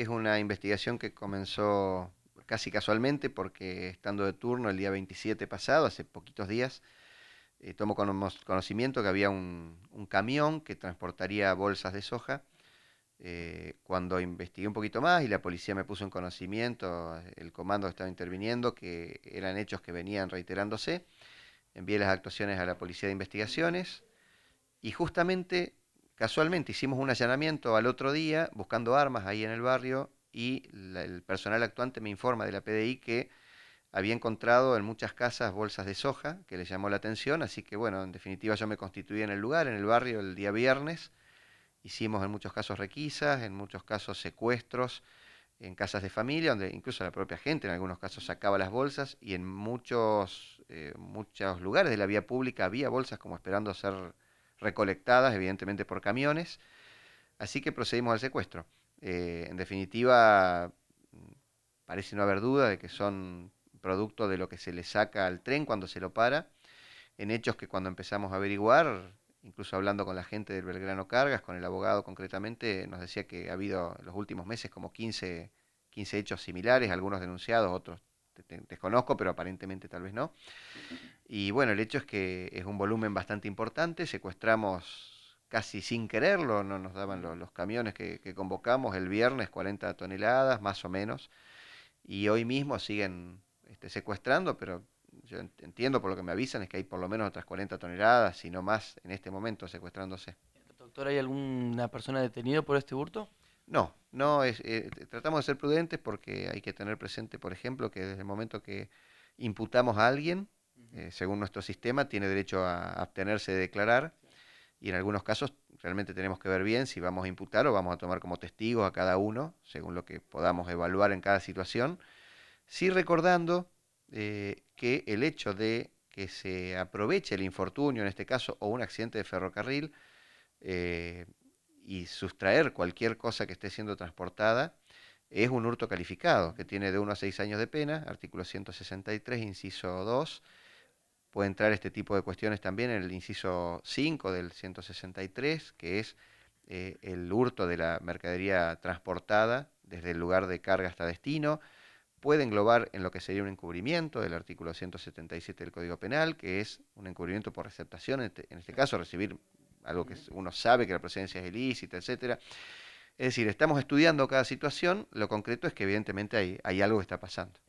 Es una investigación que comenzó casi casualmente porque estando de turno el día 27 pasado, hace poquitos días, eh, tomo conocimiento que había un, camión que transportaría bolsas de soja. Eh, cuando investigué un poquito más y la policía me puso en conocimiento, el comando estaba interviniendo, que eran hechos que venían reiterándose, envié las actuaciones a la policía de investigaciones y justamente Casualmente hicimos un allanamiento al otro día buscando armas ahí en el barrio y el personal actuante me informa de la PDI que había encontrado en muchas casas bolsas de soja que le llamó la atención, así que bueno, en definitiva yo me constituí en el lugar, en el barrio, el día viernes. Hicimos en muchos casos requisas, en muchos casos secuestros en casas de familia, donde incluso la propia gente en algunos casos sacaba las bolsas y en muchos, eh, muchos lugares de la vía pública había bolsas como esperando ser recolectadas evidentemente por camiones. Así que procedimos al secuestro. Eh, en definitiva, parece no haber duda de que son producto de lo que se le saca al tren cuando se lo para, en hechos que cuando empezamos a averiguar, incluso hablando con la gente del Belgrano Cargas, con el abogado concretamente, nos decía que ha habido en los últimos meses como 15, 15 hechos similares, algunos denunciados, otros desconozco, pero aparentemente tal vez no. Y bueno, el hecho es que es un volumen bastante importante, secuestramos casi sin quererlo, no nos daban los, camiones que, convocamos el viernes, 40 toneladas más o menos, y hoy mismo siguen este, secuestrando, pero yo entiendo por lo que me avisan es que hay por lo menos otras 40 toneladas, si no más, en este momento secuestrándose. Doctor, ¿hay alguna persona detenida por este hurto? No, no, es, eh, tratamos de ser prudentes porque hay que tener presente, por ejemplo, que desde el momento que imputamos a alguien, eh, según nuestro sistema, tiene derecho a abstenerse de declarar y en algunos casos realmente tenemos que ver bien si vamos a imputar o vamos a tomar como testigos a cada uno, según lo que podamos evaluar en cada situación. Sí recordando eh, que el hecho de que se aproveche el infortunio, en este caso, o un accidente de ferrocarril, eh, y sustraer cualquier cosa que esté siendo transportada es un hurto calificado, que tiene de 1 a 6 años de pena, artículo 163, inciso 2. Puede entrar este tipo de cuestiones también en el inciso 5 del 163, que es eh, el hurto de la mercadería transportada desde el lugar de carga hasta destino. Puede englobar en lo que sería un encubrimiento del artículo 177 del Código Penal, que es un encubrimiento por receptación, en este, este caso recibir algo que uno sabe que la presencia es ilícita, etcétera. Es decir, estamos estudiando cada situación, lo concreto es que evidentemente hay algo que está pasando.